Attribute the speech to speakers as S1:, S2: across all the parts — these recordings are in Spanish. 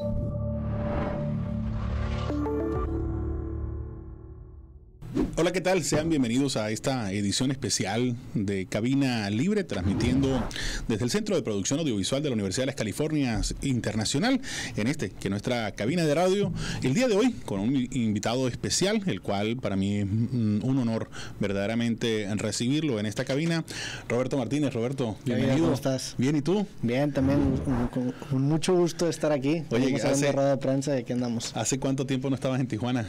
S1: you Hola, ¿qué tal? Sean bienvenidos a esta edición especial de Cabina Libre, transmitiendo desde el Centro de Producción Audiovisual de la Universidad de las Californias Internacional, en este, que es nuestra cabina de radio, el día de hoy, con un invitado especial, el cual para mí es mm, un honor verdaderamente recibirlo en esta cabina, Roberto Martínez. Roberto, bienvenido. ¿Cómo
S2: estás? Bien, ¿y tú? Bien, también, con, mucho gusto estar aquí. Oye,
S1: prensa, ¿de qué andamos? ¿Hace cuánto tiempo no estabas en Tijuana?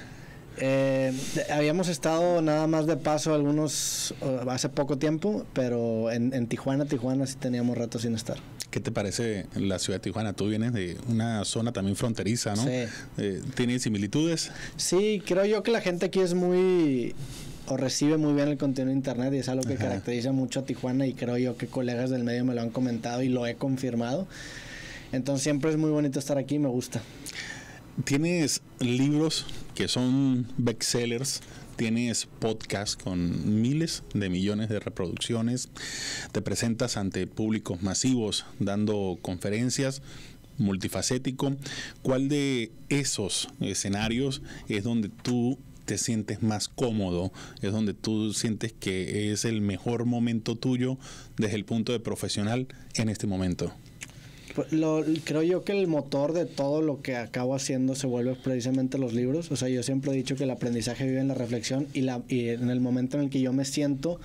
S1: Eh, habíamos
S2: estado nada más de paso algunos eh, hace poco tiempo, pero en, Tijuana, Tijuana sí teníamos rato sin estar.
S1: ¿Qué te parece la ciudad de Tijuana? Tú vienes de una zona también fronteriza, ¿no? Sí. Eh, ¿Tiene similitudes? Sí, creo yo que la gente aquí es
S2: muy o recibe muy bien el contenido de internet y es algo que caracteriza mucho a Tijuana y creo yo que colegas del medio me lo han comentado y lo he confirmado. Entonces siempre es muy bonito estar aquí, me
S1: gusta tienes libros que son bestsellers, tienes podcasts con miles de millones de reproducciones, te presentas ante públicos masivos dando conferencias multifacético, ¿cuál de esos escenarios es donde tú te sientes más cómodo, es donde tú sientes que es el mejor momento tuyo desde el punto de profesional en este momento?
S2: Pues, lo, creo yo que el motor de todo lo que acabo haciendo se vuelve precisamente los libros. O sea, yo siempre he dicho que el aprendizaje vive en la reflexión y, la, y en el momento en el que yo me siento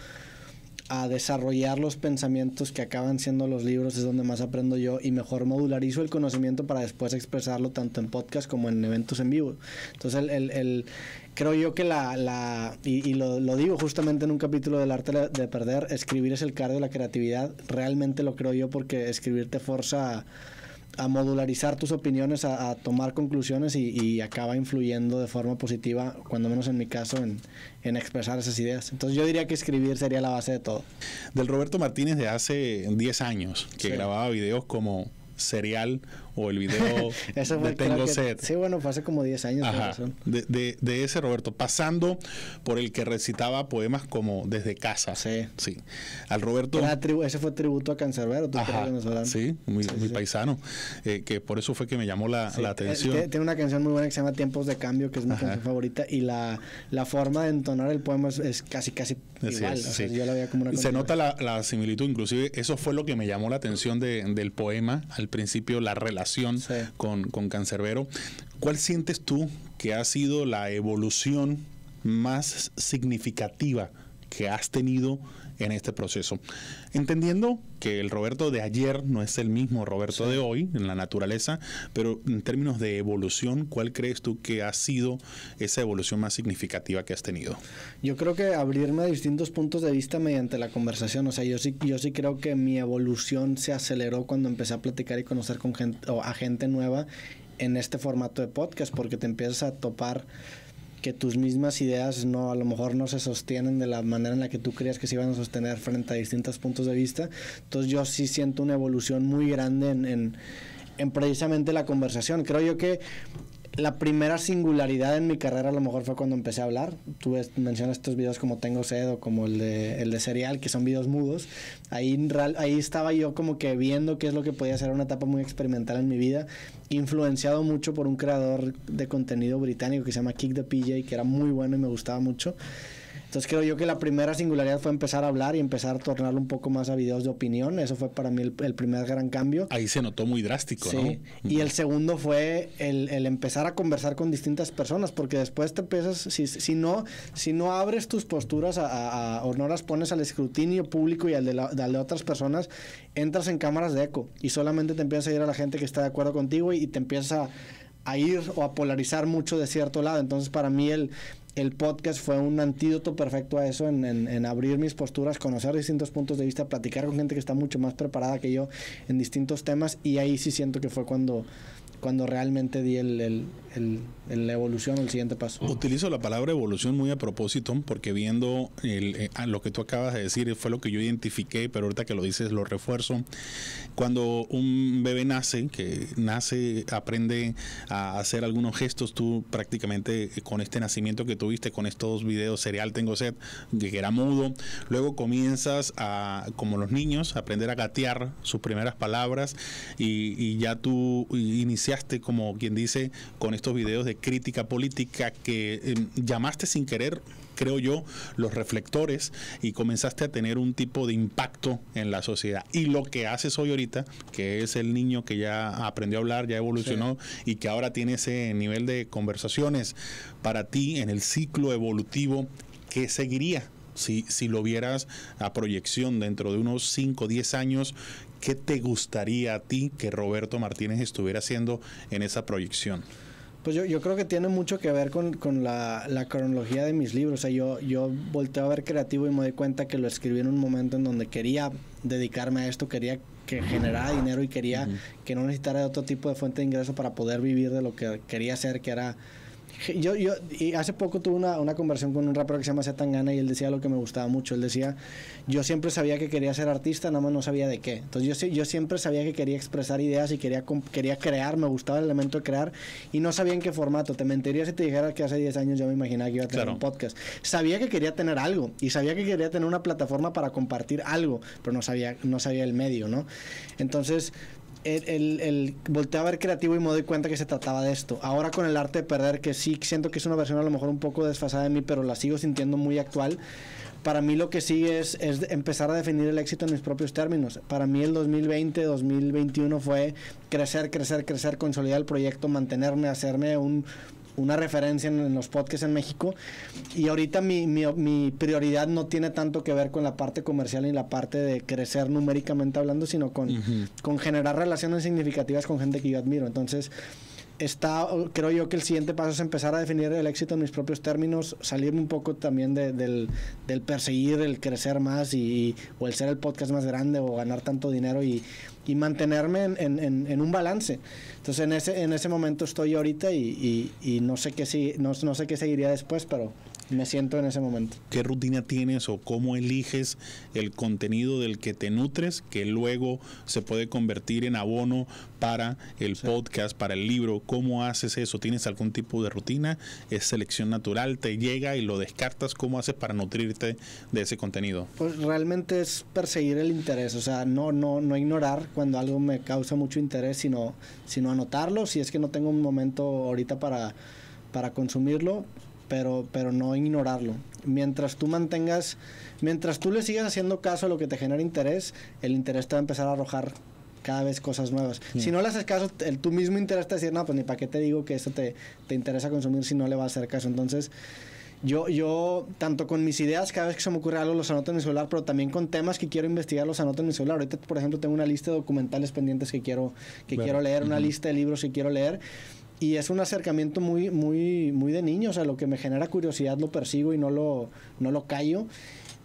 S2: a desarrollar los pensamientos que acaban siendo los libros, es donde más aprendo yo y mejor modularizo el conocimiento para después expresarlo tanto en podcast como en eventos en vivo. Entonces, el, creo yo que la, y, lo, digo justamente en un capítulo del arte de perder, escribir es el cargo de la creatividad, realmente lo creo yo porque escribir te forza... A, a modularizar tus opiniones, a, tomar conclusiones y, acaba influyendo de forma positiva, cuando menos en mi caso, en, expresar esas ideas. Entonces yo diría que escribir sería la base de todo.
S1: Del Roberto Martínez de hace 10 años, que grababa videos como serial o el video de Tengo Sed.
S2: Sí, bueno, fue hace como 10 años.
S1: De, de, ese Roberto, pasando por el que recitaba poemas como desde casa. Sí. Sí. Al Roberto. ese fue
S2: tributo a Cancerbero, Sí,
S1: muy, paisano. Eh, que por eso fue que me llamó la, la eh, atención.
S2: tiene una canción muy buena que se llama Tiempos de Cambio, que es mi canción favorita, y la, la forma de entonar el poema es, casi, casi igual. yo la veía como se
S1: nota la, la similitud, inclusive eso fue lo que me llamó la atención de, del poema al principio, la relación con, con Cancerbero. ¿Cuál sientes tú que ha sido la evolución más significativa que has tenido en este proceso. Entendiendo que el Roberto de ayer no es el mismo Roberto de hoy en la naturaleza, pero en términos de evolución, ¿cuál crees tú que ha sido esa evolución más significativa que has tenido?
S2: Yo creo que abrirme a distintos puntos de vista mediante la conversación, o sea, yo sí, yo sí creo que mi evolución se aceleró cuando empecé a platicar y conocer con gente, o a gente nueva en este formato de podcast, porque te empiezas a topar que tus mismas ideas no a lo mejor no se sostienen de la manera en la que tú creías que se iban a sostener frente a distintos puntos de vista. Entonces yo sí siento una evolución muy grande en precisamente la conversación. Creo yo que la primera singularidad en mi carrera a lo mejor fue cuando empecé a hablar. Tú mencionas estos videos como Tengo Sed o como el de, el Serial, que son videos mudos. Ahí, ahí estaba yo como que viendo qué es lo que podía ser una etapa muy experimental en mi vida, influenciado mucho por un creador de contenido británico que se llama Kick the PJ, que era muy bueno y me gustaba mucho. Entonces creo yo que la primera singularidad fue empezar a hablar y empezar a tornarlo un poco más a videos de opinión. Eso fue para mí el, primer gran cambio.
S1: Ahí se notó muy drástico, sí. Y el segundo fue
S2: el, empezar a conversar con distintas personas, porque después te empiezas, si, si no, si no abres tus posturas a, a, o no las pones al escrutinio público y al de, de, otras personas, entras en cámaras de eco y solamente te empiezas a ir a la gente que está de acuerdo contigo y, te empiezas a a ir o a polarizar mucho de cierto lado. Entonces, para mí, el, el podcast fue un antídoto perfecto a eso, en, en, abrir mis posturas, conocer distintos puntos de vista, platicar con gente que está mucho más preparada que yo en distintos temas y ahí sí siento que fue cuando, cuando realmente di el, ...en la evolución o el siguiente paso.
S1: Utilizo la palabra evolución muy a propósito, porque viendo eh, lo que tú acabas de decir, fue lo que yo identifiqué, pero ahorita que lo dices lo refuerzo. Cuando un bebé nace, que nace, aprende a hacer algunos gestos, tú prácticamente eh, con este nacimiento que tuviste, con estos videos, serial tengo sed, que era mudo, luego comienzas a, como los niños, a aprender a gatear sus primeras palabras y, y ya tú iniciaste, como quien dice, con estos videos de crítica política que eh, llamaste sin querer, creo yo, los reflectores y comenzaste a tener un tipo de impacto en la sociedad. Y lo que haces hoy ahorita, que es el niño que ya aprendió a hablar, ya evolucionó y que ahora tiene ese nivel de conversaciones, para ti en el ciclo evolutivo, ¿qué seguiría? Si, si, lo vieras a proyección dentro de unos 5 o 10 años, ¿qué te gustaría a ti que Roberto Martínez estuviera haciendo en esa proyección?
S2: Pues yo, yo creo que tiene mucho que ver con, con la, la, cronología de mis libros. O sea, yo, yo volteo a ver creativo y me doy cuenta que lo escribí en un momento en donde quería dedicarme a esto, quería que generara dinero y quería que no necesitara otro tipo de fuente de ingreso para poder vivir de lo que quería ser, que era yo, yo y hace poco tuve una, una, conversación con un rapero que se llama Zetangana y él decía lo que me gustaba mucho. Él decía, yo siempre sabía que quería ser artista, nada más no sabía de qué. Entonces yo, yo siempre sabía que quería expresar ideas y quería, quería crear, me gustaba el elemento de crear y no sabía en qué formato. Te mentiría si te dijera que hace 10 años yo me imaginaba que iba a tener un podcast. Sabía que quería tener algo y sabía que quería tener una plataforma para compartir algo, pero no sabía, no sabía el medio, ¿no? Entonces el, el, a ver creativo y me doy cuenta que se trataba de esto. Ahora con el arte de perder, que sí siento que es una versión a lo mejor un poco desfasada de mí, pero la sigo sintiendo muy actual. Para mí lo que sí es, es empezar a definir el éxito en mis propios términos. Para mí el 2020, 2021 fue crecer, crecer, crecer, consolidar el proyecto, mantenerme, hacerme un una referencia en, los podcasts en México. Y ahorita mi, mi, prioridad no tiene tanto que ver con la parte comercial ni la parte de crecer numéricamente hablando, sino con, con generar relaciones significativas con gente que yo admiro. Entonces, está, creo yo que el siguiente paso es empezar a definir el éxito en mis propios términos, salirme un poco también del, del, perseguir, el crecer más y, o el ser el podcast más grande o ganar tanto dinero y y mantenerme en, un balance. Entonces en ese, en ese momento estoy ahorita y, no, sé qué, no, no sé qué seguiría después, pero me siento en
S1: ese momento. ¿Qué rutina tienes o cómo eliges el contenido del que te nutres que luego se puede convertir en abono para el podcast, para el libro? ¿Cómo haces eso? ¿Tienes algún tipo de rutina? ¿Es selección natural? ¿Te llega y lo descartas? ¿Cómo haces para nutrirte de ese contenido?
S2: Pues realmente es perseguir el interés, o sea, no, no, no ignorar cuando algo me causa mucho interés, sino, sino anotarlo. Si es que no tengo un momento ahorita para, para consumirlo, pero, pero no ignorarlo. Mientras tú mantengas, mientras tú le sigas haciendo caso a lo que te genera interés, el interés te va a empezar a arrojar cada vez cosas nuevas. Si no le haces caso, el, tu mismo interés te decir, no, pues ni para qué te digo que esto te, te interesa consumir si no le vas a hacer caso. Entonces, yo, yo, tanto con mis ideas, cada vez que se me ocurre algo, los anoto en mi celular, pero también con temas que quiero investigar, los anoto en mi celular. Ahorita, por ejemplo, tengo una lista de documentales pendientes que quiero, que quiero leer, una lista de libros que quiero leer y es un acercamiento muy, muy, muy de niño, o sea, lo que me genera curiosidad lo persigo y no lo, no lo callo,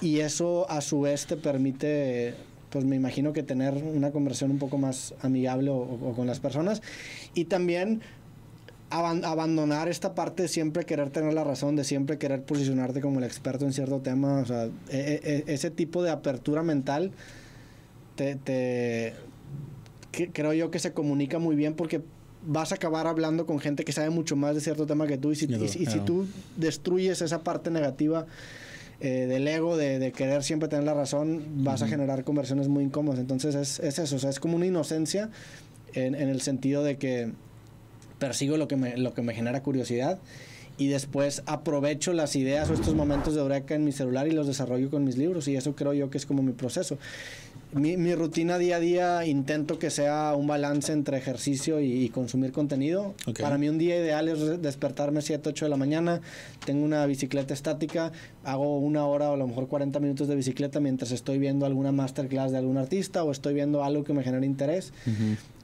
S2: y eso a su vez te permite, pues me imagino que tener una conversación un poco más amigable o, con las personas, y también abandonar esta parte de siempre querer tener la razón, de siempre querer posicionarte como el experto en cierto tema, o sea, e, e, e, ese tipo de apertura mental te creo yo que se comunica muy bien porque vas a acabar hablando con gente que sabe mucho más de cierto tema que tú y si, y, si tú destruyes esa parte negativa eh, del ego, de, querer siempre tener la razón, vas a generar conversiones muy incómodas. Entonces es, eso, o sea, es como una inocencia en, el sentido de que persigo lo que me, lo que me genera curiosidad y después aprovecho las ideas o estos momentos de eureka en mi celular y los desarrollo con mis libros y eso creo yo que es como mi proceso mi, rutina día a día intento que sea un balance entre ejercicio y, consumir contenido. Para mí un día ideal es despertarme 7, 8 de la mañana, tengo una bicicleta estática, hago una hora o a lo mejor 40 minutos de bicicleta mientras estoy viendo alguna masterclass de algún artista o estoy viendo algo que me genere interés.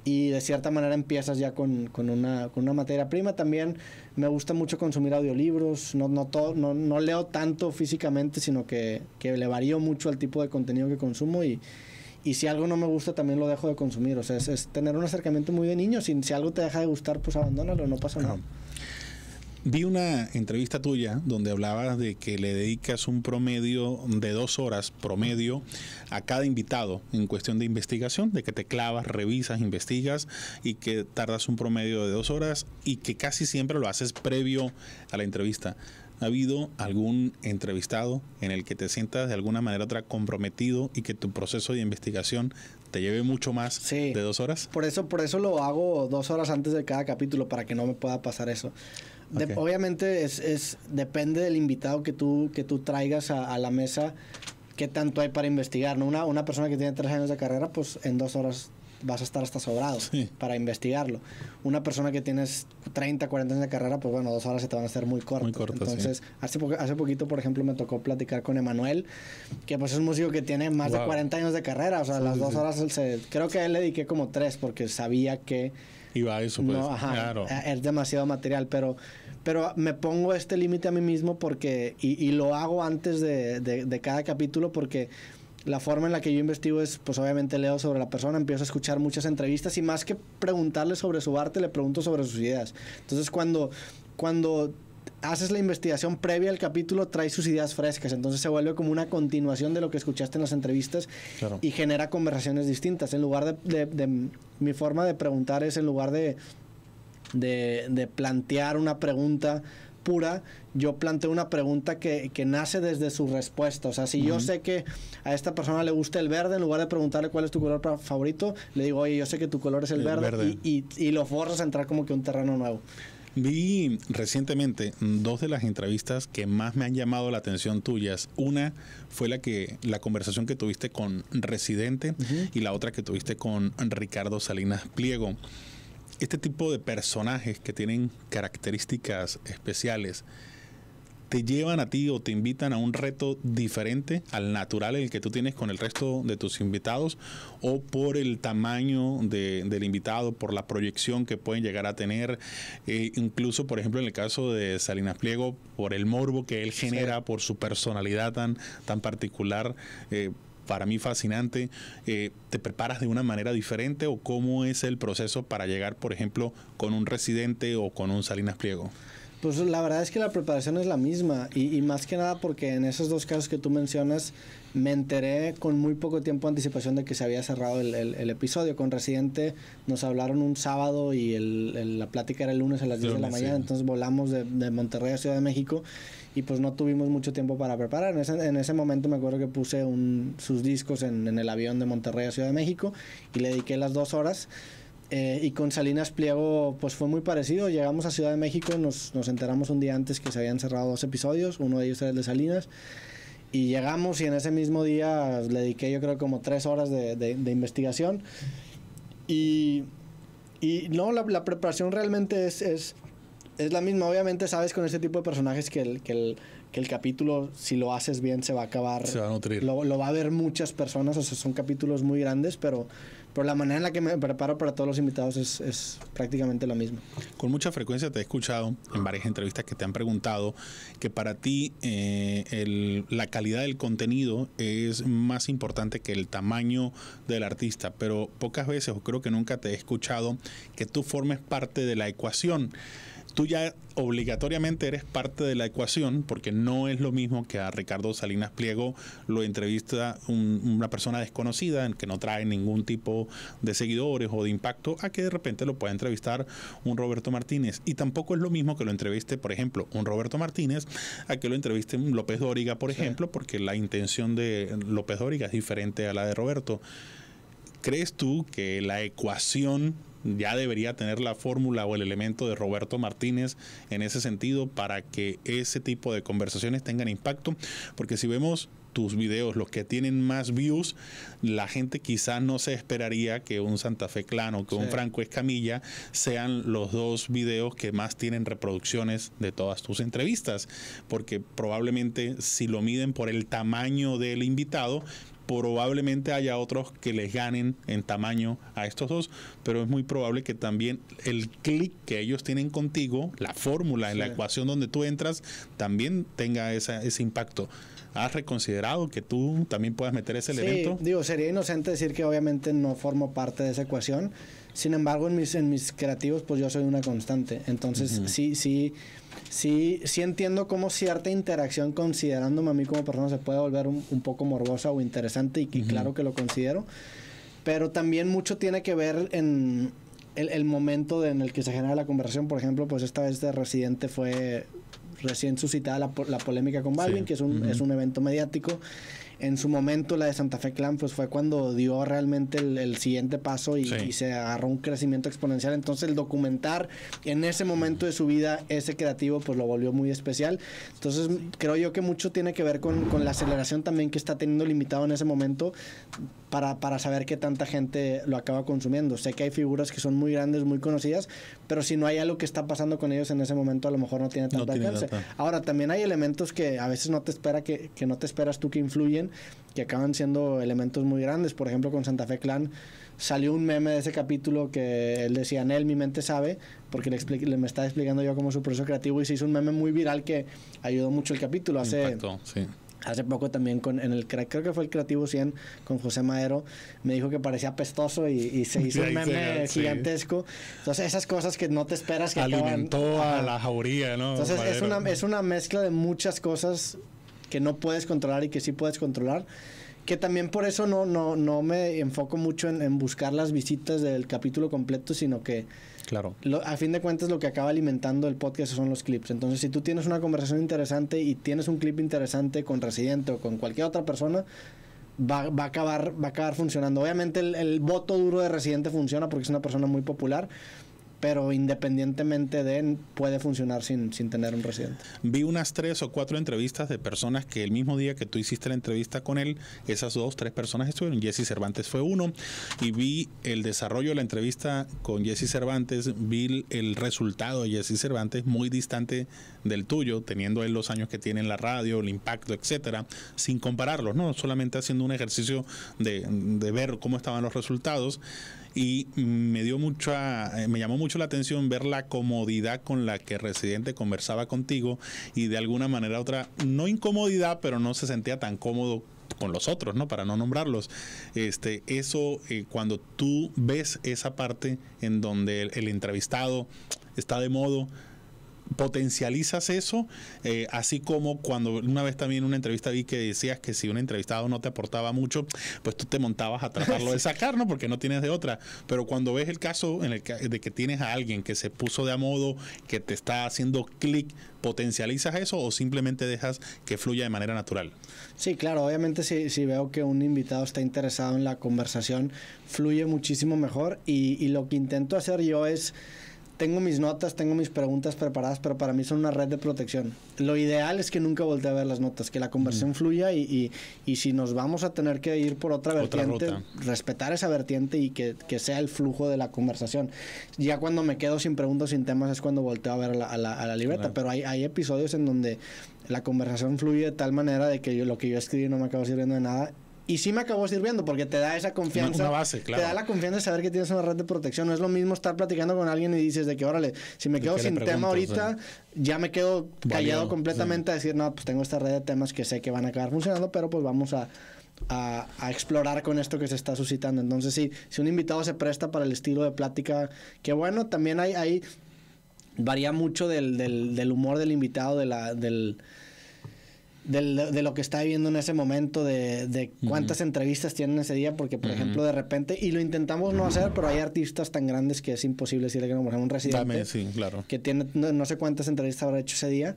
S2: y de cierta manera empiezas ya con, con, una, materia prima. También me gusta mucho consumir audiolibros, no, no, leo tanto físicamente, sino que, que, le varío mucho el tipo de contenido que consumo y, y si algo no me gusta también lo dejo de consumir. O sea, es, tener un acercamiento muy de niño. Si, si, algo te deja de gustar, pues abandónalo, no pasa nada.
S1: Vi una entrevista tuya donde hablabas de que le dedicas un promedio de dos horas promedio a cada invitado en cuestión de investigación, de que te clavas, revisas, investigas y que tardas un promedio de dos horas y que casi siempre lo haces previo a la entrevista. ¿Ha habido algún entrevistado en el que te sientas de alguna manera otra comprometido y que tu proceso de investigación te lleve mucho más de dos horas?
S2: Por eso, por eso lo hago dos horas antes de cada capítulo, para que no me pueda pasar eso. Obviamente es, es, depende del invitado que tú, que tú traigas a, la mesa qué tanto hay para investigar. Una, una persona que tiene tres años de carrera, pues en dos horas vas a estar hasta sobrado para investigarlo. Una persona que tienes 30, 40 años de carrera, pues bueno, dos horas se te van a hacer muy cortas. Entonces, hace, hace poquito, por ejemplo, me tocó platicar con Emanuel, que pues es un músico que tiene más de 40 años de carrera. O sea, las dos horas, creo que a él le dediqué como tres porque sabía que... Iba a eso, pues. claro. Eh, es demasiado material, pero, pero me pongo este límite a mí mismo porque... Y, lo hago antes de, de, de cada capítulo porque la forma en la que yo investigo es, pues obviamente leo sobre la persona, empiezo a escuchar muchas entrevistas y más que preguntarle sobre su arte, le pregunto sobre sus ideas. Entonces cuando, cuando haces la investigación previa al capítulo, traes sus ideas frescas, entonces se vuelve como una continuación de lo que escuchaste en las entrevistas y genera conversaciones distintas. En lugar de, mi forma de preguntar es en lugar de, de plantear una pregunta, pura, yo planteo una pregunta que, nace desde su respuesta. O sea, si yo sé que a esta persona le gusta el verde, en lugar de preguntarle cuál es tu color favorito, le digo, oye, yo sé que tu color es el, verde, Y, y, y, lo forzas a entrar como que un terreno
S1: nuevo. Vi recientemente dos de las entrevistas que más me han llamado la atención tuyas. Una fue la que la conversación que tuviste con Residente y la otra que tuviste con Ricardo Salinas Pliego este tipo de personajes que tienen características especiales te llevan a ti o te invitan a un reto diferente al natural el que tú tienes con el resto de tus invitados o por el tamaño del invitado, por la proyección que pueden llegar a tener, eh, incluso por ejemplo en el caso de Salinas Pliego, por el morbo que él genera, por su personalidad tan, tan particular. Eh, para mí fascinante. Eh, ¿Te preparas de una manera diferente o cómo es el proceso para llegar, por ejemplo, con un residente o con un Salinas Pliego?
S2: Pues la verdad es que la preparación es la misma y, más que nada porque en esos dos casos que tú mencionas me enteré con muy poco tiempo de anticipación de que se había cerrado el, episodio. Con Residente nos hablaron un sábado y la plática era el lunes a las 10 de la mañana, entonces volamos de Monterrey a Ciudad de México y pues no tuvimos mucho tiempo para preparar. En ese, momento me acuerdo que puse sus discos en, el avión de Monterrey a Ciudad de México y le dediqué las dos horas. Eh, y con Salinas Pliego pues fue muy parecido. Llegamos a Ciudad de México, nos, nos enteramos un día antes que se habían cerrado dos episodios, uno de ellos era el de Salinas. Y llegamos y en ese mismo día le dediqué yo creo como tres horas de, investigación. Y, no, la, preparación realmente es es la misma. Obviamente sabes con este tipo de personajes que el, que el, que el capítulo, si lo haces bien, se va a acabar. Se va a nutrir. Lo, lo, va a ver muchas personas, o sea, son capítulos muy grandes, pero, pero la manera en la que me preparo para todos los invitados es, es prácticamente la misma.
S1: Con mucha frecuencia te he escuchado en varias entrevistas que te han preguntado que para ti eh, el, la calidad del contenido es más importante que el tamaño del artista, pero pocas veces, o creo que nunca te he escuchado, que tú formes parte de la ecuación tú ya obligatoriamente eres parte de la ecuación porque no es lo mismo que a Ricardo Salinas Pliego lo entrevista una persona desconocida en que no trae ningún tipo de seguidores o de impacto a que de repente lo pueda entrevistar un Roberto Martínez y tampoco es lo mismo que lo entreviste por ejemplo un Roberto Martínez a que lo entreviste un López Dóriga por ejemplo porque la intención de López Dóriga es diferente a la de Roberto ¿Crees tú que la ecuación ya debería tener la fórmula o el elemento de Roberto Martínez en ese sentido para que ese tipo de conversaciones tengan impacto? Porque si vemos tus videos, los que tienen más views, la gente quizás no se esperaría que un Santa Fe Clan o que un Franco Escamilla sean los dos videos que más tienen reproducciones de todas tus entrevistas, porque probablemente si lo miden por el tamaño del invitado, Probablemente haya otros que les ganen en tamaño a estos dos, pero es muy probable que también el clic que ellos tienen contigo, la fórmula, en la ecuación donde tú entras, también tenga ese impacto. ¿Has reconsiderado que tú también puedas meter ese sí, elemento?
S2: Digo, sería inocente decir que obviamente no formo parte de esa ecuación. Sin embargo, en mis, en mis creativos, pues yo soy una constante. Entonces, sí, sí sí, sí entiendo cómo cierta interacción, considerándome a mí como persona, se puede volver un, poco morbosa o interesante, y, que claro que lo considero. Pero también mucho tiene que ver en el, momento en el que se genera la conversación. Por ejemplo, pues esta vez de Residente fue recién suscitada la, la polémica con Balvin, que es un, es un evento mediático en su momento la de Santa Fe Clan pues fue cuando dio realmente el, siguiente paso y, se agarró un crecimiento exponencial. Entonces el documentar en ese momento de su vida ese creativo pues lo volvió muy especial. Entonces creo yo que mucho tiene que ver con, con la aceleración también que está teniendo limitado en ese momento para, saber qué tanta gente lo acaba consumiendo. Sé que hay figuras que son muy grandes, muy conocidas, pero si no hay algo que está pasando con ellos en ese momento, a lo mejor no tiene tanto alcance. Ahora, también hay elementos que a veces no te espera que, no te esperas tú que influyen, que acaban siendo elementos muy grandes. Por ejemplo, con Santa Fe Clan salió un meme de ese capítulo que él decía, Nel, mi mente sabe, porque le, me está explicando yo cómo su proceso creativo y se hizo un meme muy viral que ayudó mucho el capítulo. Hace, hacer. Hace poco también con, en el, creo que fue el Creativo 100 con José Madero, me dijo que parecía apestoso y, se hizo un meme gigantesco. Entonces, esas cosas que no te esperas que Alimentó a
S1: la jauría, ¿no? Entonces, es, una,
S2: es una mezcla de muchas cosas que no puedes controlar y que sí puedes controlar. Que también por eso no, no, no me enfoco mucho en, en buscar las visitas del capítulo completo, sino que Claro. a fin de cuentas, lo que acaba alimentando el podcast son los clips. Entonces, si tú tienes una conversación interesante y tienes un clip interesante con Residente o con cualquier otra persona, Va, va, a acabar, va a acabar funcionando. Obviamente el, el, voto duro de Residente funciona porque es una persona muy popular, pero independientemente de él, puede funcionar sin, sin tener un residente.
S1: Vi unas tres o cuatro entrevistas de personas que el mismo día que tú hiciste la entrevista con él, esas dos, tres personas estuvieron. Jesse Cervantes fue uno y vi el desarrollo de la entrevista con Jesse Cervantes, vi el resultado de Jesse Cervantes muy distante del tuyo, teniendo él los años que tiene en la radio, el impacto, etcétera, sin compararlos, ¿no? Solamente haciendo un ejercicio de, de ver cómo estaban los resultados y me dio mucha, eh, me llamó mucho la atención ver la comodidad con la que el Residente conversaba contigo y de alguna manera otra, no incomodidad, pero no se sentía tan cómodo con los otros, ¿no? Para no nombrarlos. Este, eso, eh, cuando tú ves esa parte en donde el entrevistado está de modo, potencializas eso, eh, así como cuando una vez también en una entrevista vi que decías que si un entrevistado no te aportaba mucho, pues tú te montabas a tratarlo de sacar, ¿no? Porque no tienes de otra. Pero cuando ves el caso en el de que tienes a alguien que se puso de a modo, que te está haciendo clic, ¿potencializas eso o simplemente dejas que fluya de manera natural?
S2: Sí, claro, obviamente si, veo que un invitado está interesado en la conversación, fluye muchísimo mejor y lo que intento hacer yo es tengo mis notas, tengo mis preguntas preparadas, pero para mí son una red de protección. Lo ideal es que nunca voltee a ver las notas, que la conversación fluya y, y, y, si nos vamos a tener que ir por otra vertiente, respetar esa vertiente y que, sea el flujo de la conversación. Ya cuando me quedo sin preguntas, sin temas, es cuando volteo a ver a la, a la, libreta, pero hay, episodios en donde la conversación fluye de tal manera de que lo que yo escribí no me acabo sirviendo de nada y sí me acabó sirviendo porque te da esa confianza. base, Te da la confianza de saber que tienes una red de protección. No es lo mismo estar platicando con alguien y dices de que, órale, si me quedo sin tema ahorita, ya me quedo callado completamente a decir, no, pues tengo esta red de temas que sé que van a acabar funcionando, pero pues vamos a, explorar con esto que se está suscitando. Entonces, sí, si un invitado se presta para el estilo de plática, que bueno, también hay, varía mucho del, humor del invitado, de la, del de, lo que está viviendo en ese momento, de, cuántas entrevistas tienen ese día, porque por ejemplo de repente, y lo intentamos no hacer, pero hay artistas tan grandes que es imposible decirle que no, por un residente claro. que tiene no, sé cuántas entrevistas habrá hecho ese día,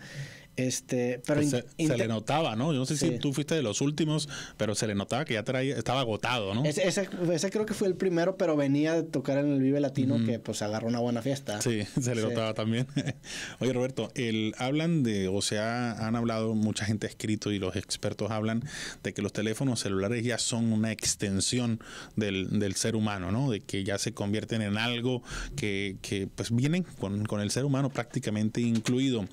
S2: este, pero pues se, le
S1: notaba, ¿no? Yo no sé si tú fuiste de los últimos, pero se le notaba que ya estaba agotado, ¿no? Ese,
S2: ese, creo que fue el primero, pero venía de tocar en el Vive Latino, que pues agarró una buena fiesta.
S1: Sí, se le notaba también. Oye, Roberto, el, hablan de, o sea, han hablado, mucha gente ha escrito y los expertos hablan de que los teléfonos celulares ya son una extensión del, ser humano, ¿no? De que ya se convierten en algo que, que pues vienen con, con el ser humano prácticamente incluido.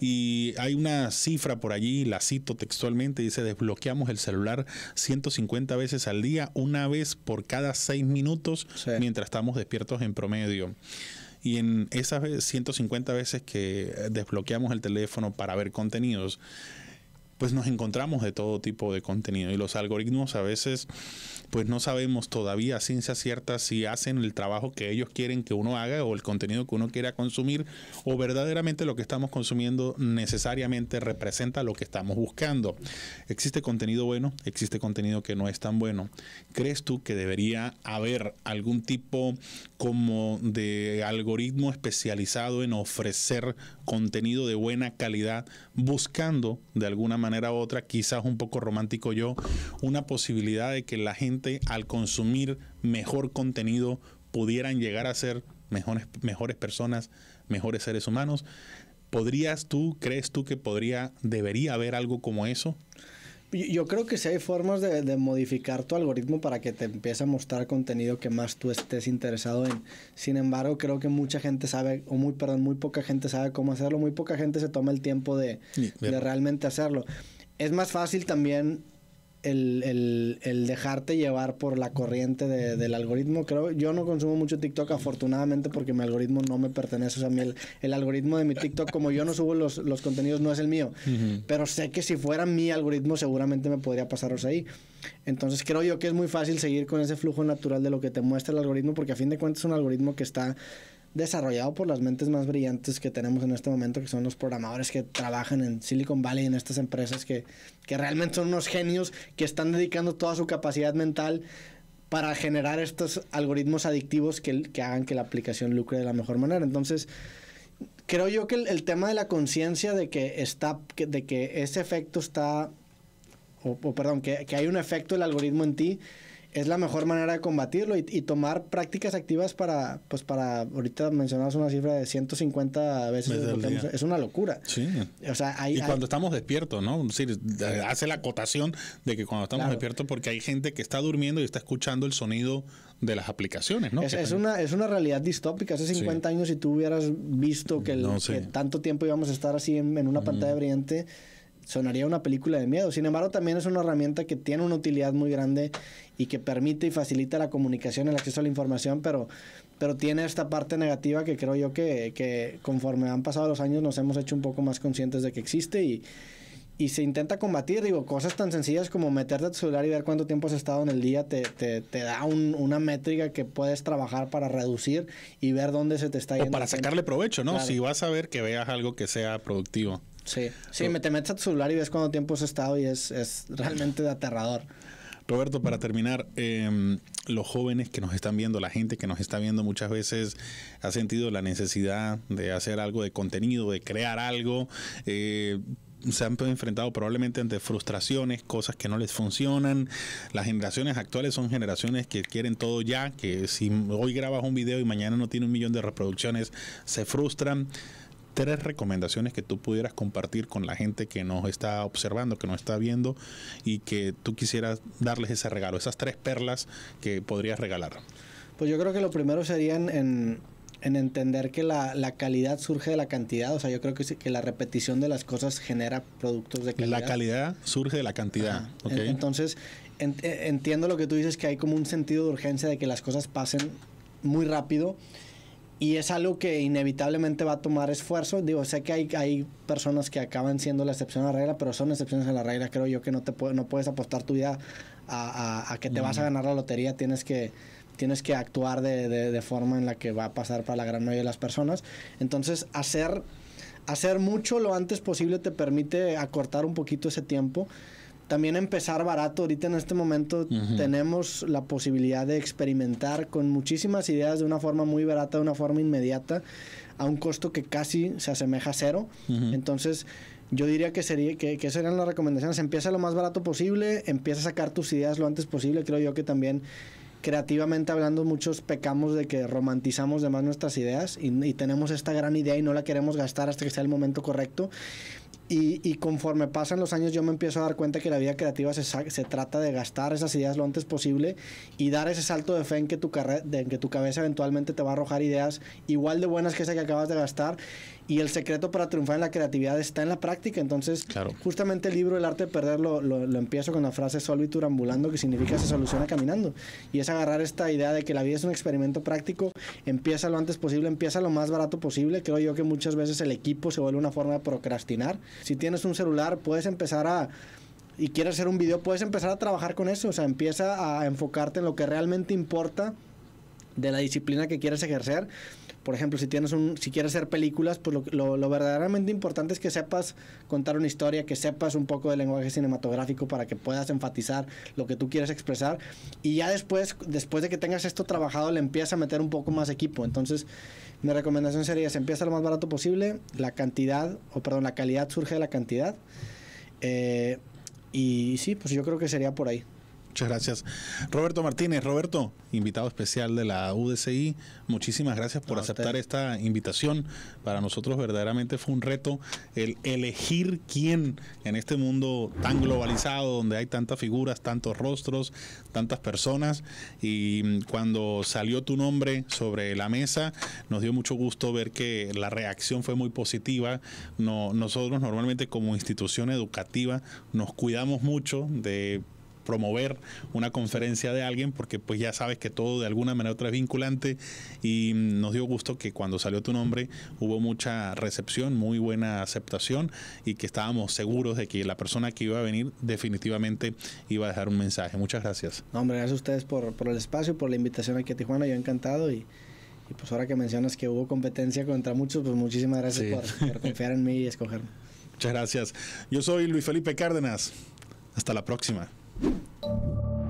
S1: Y hay una cifra por allí, la cito textualmente, dice desbloqueamos el celular 150 veces al día, una vez por cada seis minutos mientras estamos despiertos en promedio. Y en esas 150 veces que eh, desbloqueamos el teléfono para ver contenidos, pues nos encontramos de todo tipo de contenido y los algoritmos a veces pues no sabemos todavía ciencia cierta si hacen el trabajo que ellos quieren que uno haga o el contenido que uno quiera consumir o verdaderamente lo que estamos consumiendo necesariamente representa lo que estamos buscando. Existe contenido bueno, existe contenido que no es tan bueno. ¿Crees tú que debería haber algún tipo como de algoritmo especializado en ofrecer contenido de buena calidad buscando de alguna manera u otra, quizás un poco romántico yo, una posibilidad de que la gente al consumir mejor contenido pudieran llegar a ser mejores, mejores personas, mejores seres humanos. ¿Podrías tú, crees tú que podría, debería haber algo como eso?
S2: Yo creo que sí hay formas de, modificar tu algoritmo para que te empiece a mostrar contenido que más tú estés interesado en. Sin embargo, creo que mucha gente sabe, o muy, perdón, muy poca gente sabe cómo hacerlo, muy poca gente se toma el tiempo de, de realmente hacerlo. Es más fácil también el, dejarte llevar por la corriente del algoritmo. Creo, yo no consumo mucho TikTok afortunadamente porque mi algoritmo no me pertenece. O sea, el, algoritmo de mi TikTok, como yo no subo los, contenidos, no es el mío. Pero sé que si fuera mi algoritmo seguramente me podría pasaros ahí. Entonces creo yo que es muy fácil seguir con ese flujo natural de lo que te muestra el algoritmo porque a fin de cuentas es un algoritmo que está desarrollado por las mentes más brillantes que tenemos en este momento, que son los programadores que trabajan en Silicon Valley, en estas empresas que, realmente son unos genios que están dedicando toda su capacidad mental para generar estos algoritmos adictivos que, que hagan que la aplicación lucre de la mejor manera. Entonces, creo yo que el, tema de la conciencia de que está, de que ese efecto está, o, perdón, que, que hay un efecto del algoritmo en ti, es la mejor manera de combatirlo y, tomar prácticas activas para, pues para, ahorita mencionabas una cifra de 150
S1: veces. Es una locura. Sí. y cuando estamos despiertos, ¿no? hace la acotación de que cuando estamos despiertos, porque hay gente que está durmiendo y está escuchando el sonido de las aplicaciones, ¿no? Es,
S2: una, es una realidad distópica. Hace 50 años si tú hubieras visto que, tanto tiempo íbamos a estar así en, una pantalla brillante, sonaría una película de miedo. Sin embargo, también es una herramienta que tiene una utilidad muy grande y que permite y facilita la comunicación, el acceso a la información, pero, pero tiene esta parte negativa que creo yo que, que conforme han pasado los años nos hemos hecho un poco más conscientes de que existe y, se intenta combatir, digo, cosas tan sencillas como meterte a tu celular y ver cuánto tiempo has estado en el día te, te, te da una métrica que puedes trabajar para reducir y ver dónde se te está yendo. para sacarle
S1: provecho, ¿no? Si vas a ver que veas algo que sea productivo. Sí, sí, me
S2: te metes a tu celular y ves cuánto tiempo has estado y es,
S1: realmente aterrador. Roberto, para terminar, em, los jóvenes que nos están viendo, la gente que nos está viendo muchas veces ha sentido la necesidad de hacer algo de contenido, de crear algo. Eh, se han enfrentado probablemente ante frustraciones, cosas que no les funcionan. Las generaciones actuales son generaciones que quieren todo ya, que si hoy grabas un video y mañana no tiene un millón de reproducciones, se frustran tres recomendaciones que tú pudieras compartir con la gente que nos está observando, que nos está viendo y que tú quisieras darles ese regalo, esas tres perlas que podrías regalar?
S2: Pues yo creo que lo primero sería en, entender que la, calidad surge de la cantidad. O sea, yo creo que, que la repetición de las cosas genera productos de calidad. La calidad
S1: surge de la cantidad.
S2: Entonces, entiendo lo que tú dices, que hay como un sentido de urgencia de que las cosas pasen muy rápido y es algo que inevitablemente va a tomar esfuerzo. Digo, sé que hay, hay personas que acaban siendo la excepción a la regla, pero son excepciones a la regla. Creo yo que no, te no puedes apostar tu vida a, que te vas a ganar la lotería. Tienes que, tienes que actuar de, forma en la que va a pasar para la gran mayoría de las personas. Entonces, hacer, hacer mucho lo antes posible te permite acortar un poquito ese tiempo también empezar barato. Ahorita en este momento tenemos la posibilidad de experimentar con muchísimas ideas de una forma muy barata, de una forma inmediata, a un costo que casi se asemeja a cero. Entonces, yo diría que sería que, que serían las recomendaciones. Empieza lo más barato posible, empieza a sacar tus ideas lo antes posible. Creo yo que también creativamente hablando, muchos pecamos de que romantizamos de nuestras ideas y, y, tenemos esta gran idea y no la queremos gastar hasta que sea el momento correcto. Y, conforme pasan los años yo me empiezo a dar cuenta que la vida creativa se, se, trata de gastar esas ideas lo antes posible y dar ese salto de fe en que, tu en que tu cabeza eventualmente te va a arrojar ideas igual de buenas que esa que acabas de gastar y el secreto para triunfar en la creatividad está en la práctica. Entonces, justamente el libro El arte de perder lo, empiezo con la frase solvitur ambulando, que significa se soluciona caminando. Y es agarrar esta idea de que la vida es un experimento práctico, empieza lo antes posible, empieza lo más barato posible. Creo yo que muchas veces el equipo se vuelve una forma de procrastinar. Si tienes un celular, puedes empezar a y quieres hacer un video, puedes empezar a trabajar con eso, o sea, empieza a enfocarte en lo que realmente importa de la disciplina que quieres ejercer. Por ejemplo, si tienes un, si quieres hacer películas, pues lo, verdaderamente importante es que sepas contar una historia, que sepas un poco del lenguaje cinematográfico para que puedas enfatizar lo que tú quieres expresar. Y ya después, después de que tengas esto trabajado, le empiezas a meter un poco más equipo. Entonces, mi recomendación sería, se empieza lo más barato posible, la cantidad, o perdón, la calidad surge de la cantidad. Eh,
S1: y sí, pues yo creo que sería por ahí. Muchas gracias. Roberto Martínez, Roberto, invitado especial de la UDCI, muchísimas gracias por aceptar esta invitación. Para nosotros verdaderamente fue un reto el elegir quién en este mundo tan globalizado, donde hay tantas figuras, tantos rostros, tantas personas. Y mm, cuando salió tu nombre sobre la mesa, nos dio mucho gusto ver que la reacción fue muy positiva. nosotros normalmente como institución educativa nos cuidamos mucho de promover una conferencia de alguien porque pues ya sabes que todo de alguna manera otra es vinculante y nos dio gusto que cuando salió tu nombre hubo mucha recepción, muy buena aceptación y que estábamos seguros de que la persona que iba a venir definitivamente iba a dejar un mensaje. Muchas gracias.
S2: No, hombre, gracias a ustedes por, el espacio, por la invitación aquí a Tijuana, yo encantado y pues ahora que mencionas que hubo competencia contra muchos, pues muchísimas gracias por,
S1: por confiar en mí y escogerme. Muchas gracias. Yo soy Luis Felipe Cárdenas. Hasta la próxima. you